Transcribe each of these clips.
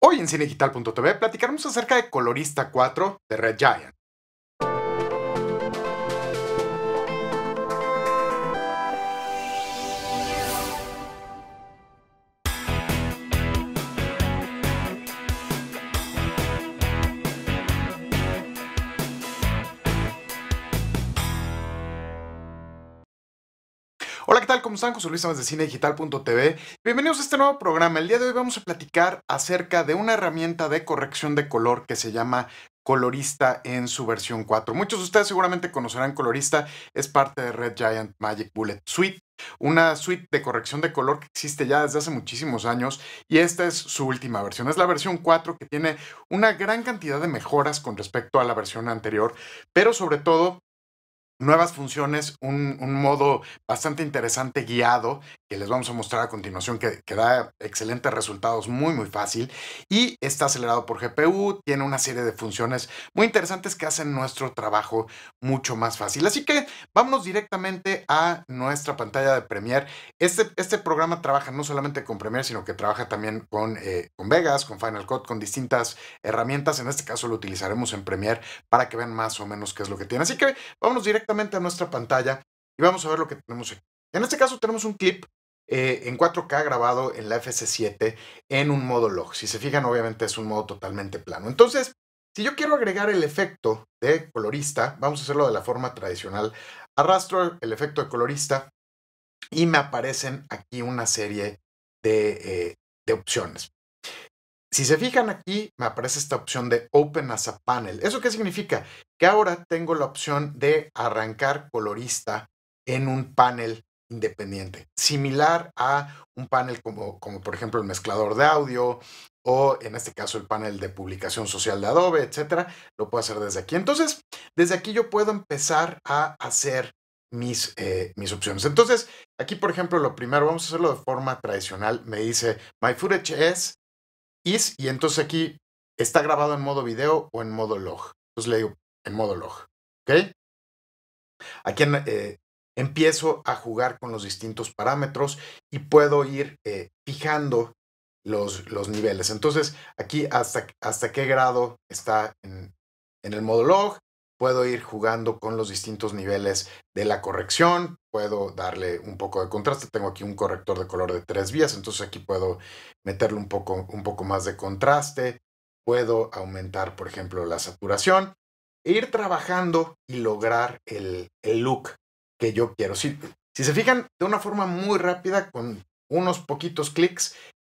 Hoy en Cinegital.tv platicaremos acerca de Colorista 4 de Red Giant, ¿qué tal? ¿Cómo están? José Luis Amas de cinedigital.tv. Bienvenidos a este nuevo programa. El día de hoy vamos a platicar acerca de una herramienta de corrección de color que se llama Colorista en su versión 4. Muchos de ustedes seguramente conocerán Colorista, es parte de Red Giant Magic Bullet Suite, una suite de corrección de color que existe ya desde hace muchísimos años y esta es su última versión. Es la versión 4 que tiene una gran cantidad de mejoras con respecto a la versión anterior, pero sobre todo nuevas funciones, un, modo bastante interesante guiado que les vamos a mostrar a continuación que, da excelentes resultados muy muy fácil y está acelerado por GPU, tiene una serie de funciones muy interesantes que hacen nuestro trabajo mucho más fácil. Así que vámonos directamente a nuestra pantalla de Premiere. Este, este programa trabaja no solamente con Premiere, sino que trabaja también con, eh, con Vegas, con Final Cut, con distintas herramientas. En este caso lo utilizaremos en Premiere para que vean más o menos qué es lo que tiene. Así que vámonos directamente directamente a nuestra pantalla y vamos a ver lo que tenemos aquí. En este caso tenemos un clip eh, en 4K grabado en la FC7 en un modo log. Si se fijan, obviamente es un modo totalmente plano. Entonces, si yo quiero agregar el efecto de colorista, vamos a hacerlo de la forma tradicional. Arrastro el efecto de colorista y me aparecen aquí una serie de eh, opciones. Si se fijan aquí, me aparece esta opción de Open as a Panel. ¿Eso qué significa? Que ahora tengo la opción de arrancar colorista en un panel independiente, similar a un panel como, como por ejemplo el mezclador de audio o en este caso el panel de publicación social de Adobe, etcétera, lo puedo hacer desde aquí. Entonces, desde aquí yo puedo empezar a hacer mis, eh, mis opciones. Entonces, aquí por ejemplo, lo primero, vamos a hacerlo de forma tradicional, me dice, my footage y entonces aquí está grabado en modo video o en modo log. Entonces le digo en modo log. ¿Ok? Aquí eh, empiezo a jugar con los distintos parámetros y puedo ir eh, fijando los, niveles. Entonces, aquí hasta, hasta qué grado está en, el modo log, puedo ir jugando con los distintos niveles de la corrección, puedo darle un poco de contraste. Tengo aquí un corrector de color de tres vías, entonces aquí puedo meterle un poco, un poco más de contraste. Puedo aumentar, por ejemplo, la saturación e ir trabajando y lograr el, look que yo quiero. Si, si se fijan, de una forma muy rápida, con unos poquitos clics,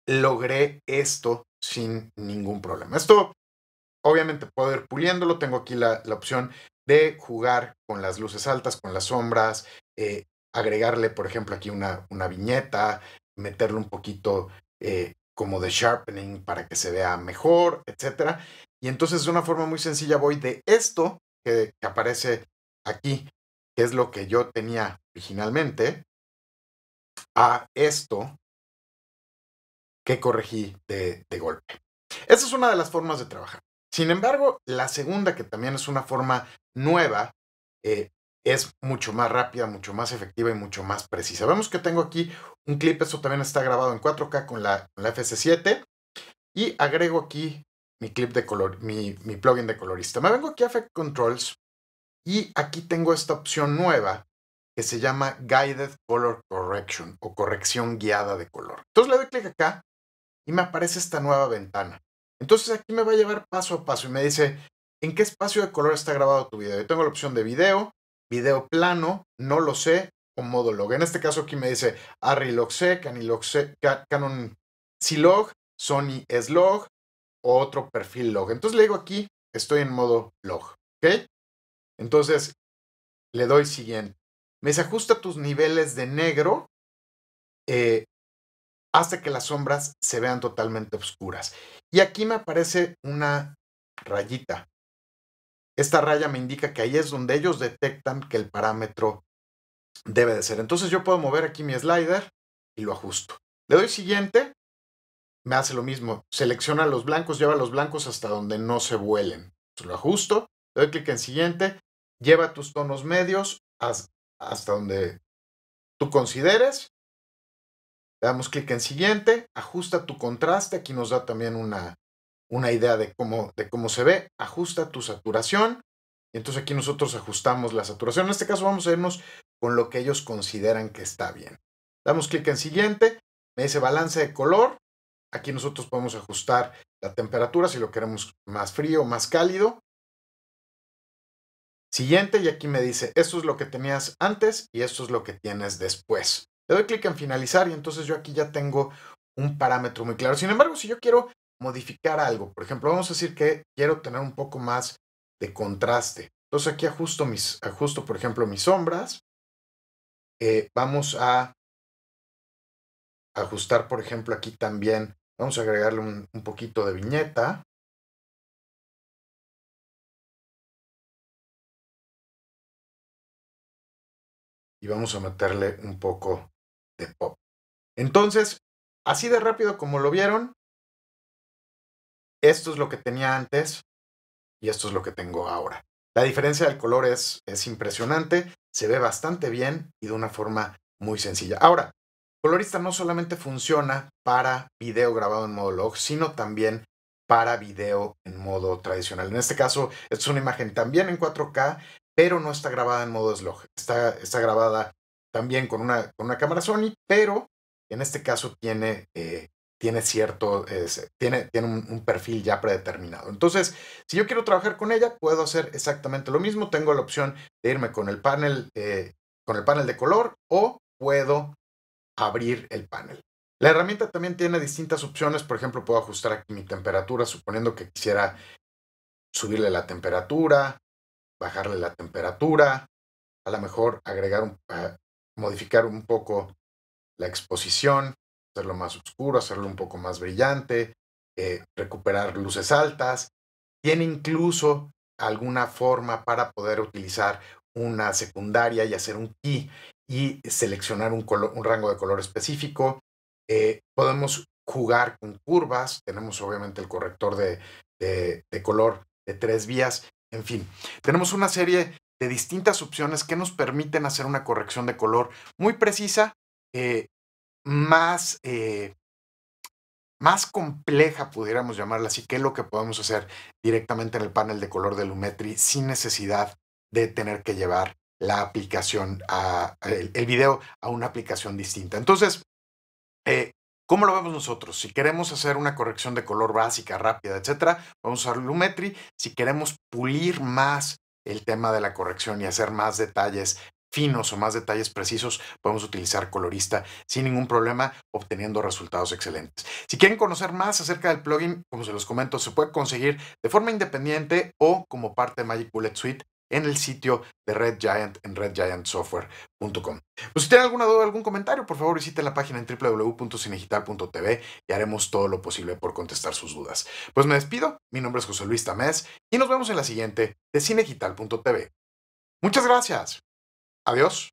logré esto sin ningún problema. Esto, obviamente, puedo ir puliéndolo. Tengo aquí la, la opción de jugar con las luces altas, con las sombras, eh, agregarle, por ejemplo, aquí una, viñeta, meterle un poquito eh, como de sharpening para que se vea mejor, etc. Y entonces de una forma muy sencilla voy de esto que, aparece aquí, que es lo que yo tenía originalmente, a esto que corregí de, de golpe. Esa es una de las formas de trabajar. Sin embargo, la segunda, que también es una forma nueva, eh, es mucho más rápida, mucho más efectiva y mucho más precisa. Vemos que tengo aquí un clip, esto también está grabado en 4K con la, FC7 y agrego aquí mi clip de color, mi, plugin de colorista. Me vengo aquí a Effect Controls y aquí tengo esta opción nueva que se llama Guided Color Correction o corrección guiada de color. Entonces le doy clic acá y me aparece esta nueva ventana. Entonces aquí me va a llevar paso a paso y me dice, ¿en qué espacio de color está grabado tu video? Yo tengo la opción de video, video plano, no lo sé, o modo log. En este caso aquí me dice Log C, Canon Log, Sony o otro perfil log. Entonces le digo aquí, estoy en modo log, Entonces le doy siguiente. Me dice ajusta tus niveles de negro, eh, hasta que las sombras se vean totalmente oscuras. Y aquí me aparece una rayita. Esta raya me indica que ahí es donde ellos detectan que el parámetro debe de ser. Entonces yo puedo mover aquí mi slider y lo ajusto. Le doy siguiente, me hace lo mismo. Selecciona los blancos, lleva los blancos hasta donde no se vuelen. lo ajusto, le doy clic en siguiente, lleva tus tonos medios hasta donde tú consideres. Le damos clic en siguiente, ajusta tu contraste, aquí nos da también una, una idea de cómo, de cómo se ve, ajusta tu saturación. Y entonces aquí nosotros ajustamos la saturación. En este caso vamos a irnos con lo que ellos consideran que está bien. Damos clic en siguiente, me dice balance de color. Aquí nosotros podemos ajustar la temperatura si lo queremos más frío o más cálido. Siguiente y aquí me dice, esto es lo que tenías antes y esto es lo que tienes después. Le doy clic en finalizar y entonces yo aquí ya tengo un parámetro muy claro. Sin embargo, si yo quiero modificar algo. Por ejemplo, vamos a decir que quiero tener un poco más de contraste. Entonces aquí ajusto, mis, ajusto por ejemplo, mis sombras. Eh, vamos a ajustar, por ejemplo, aquí también. Vamos a agregarle un, un poquito de viñeta. Y vamos a meterle un poco de pop. Entonces, así de rápido como lo vieron, esto es lo que tenía antes y esto es lo que tengo ahora. La diferencia del color es, es impresionante, se ve bastante bien y de una forma muy sencilla. Ahora, Colorista no solamente funciona para video grabado en modo log, sino también para video en modo tradicional. En este caso, es una imagen también en 4K, pero no está grabada en modo slog. Está, está grabada también con una, con una cámara Sony, pero en este caso tiene eh, tiene cierto, tiene, tiene un, perfil ya predeterminado. Entonces, si yo quiero trabajar con ella, puedo hacer exactamente lo mismo. Tengo la opción de irme con el panel, eh, con el panel de color o puedo abrir el panel. La herramienta también tiene distintas opciones. Por ejemplo, puedo ajustar aquí mi temperatura, suponiendo que quisiera subirle la temperatura, bajarle la temperatura, a lo mejor agregar, ah, modificar un poco la exposición, hacerlo más oscuro, hacerlo un poco más brillante, eh, recuperar luces altas. Tiene incluso alguna forma para poder utilizar una secundaria y hacer un key y seleccionar un, un rango de color específico. Eh, podemos jugar con curvas, tenemos obviamente el corrector de, color de tres vías, en fin, tenemos una serie de distintas opciones que nos permiten hacer una corrección de color muy precisa eh, más, eh, más compleja, pudiéramos llamarla así, que es lo que podemos hacer directamente en el panel de color de Lumetri sin necesidad de tener que llevar la aplicación, a, el, video a una aplicación distinta. Entonces, eh, ¿Cómo lo vemos nosotros? Si queremos hacer una corrección de color básica, rápida, etcétera, vamos a usar Lumetri. Si queremos pulir más el tema de la corrección y hacer más detalles finos o más detalles precisos, podemos utilizar colorista sin ningún problema, obteniendo resultados excelentes. Si quieren conocer más acerca del plugin, como se los comento, se puede conseguir de forma independiente o como parte de Magic Bullet Suite en el sitio de Red Giant en redgiantsoftware.com. Pues si tienen alguna duda, o algún comentario, por favor visiten la página en www.cinegital.tv y haremos todo lo posible por contestar sus dudas. Pues me despido, mi nombre es José Luis Tamés y nos vemos en la siguiente de cinegital.tv. Muchas gracias. Adiós.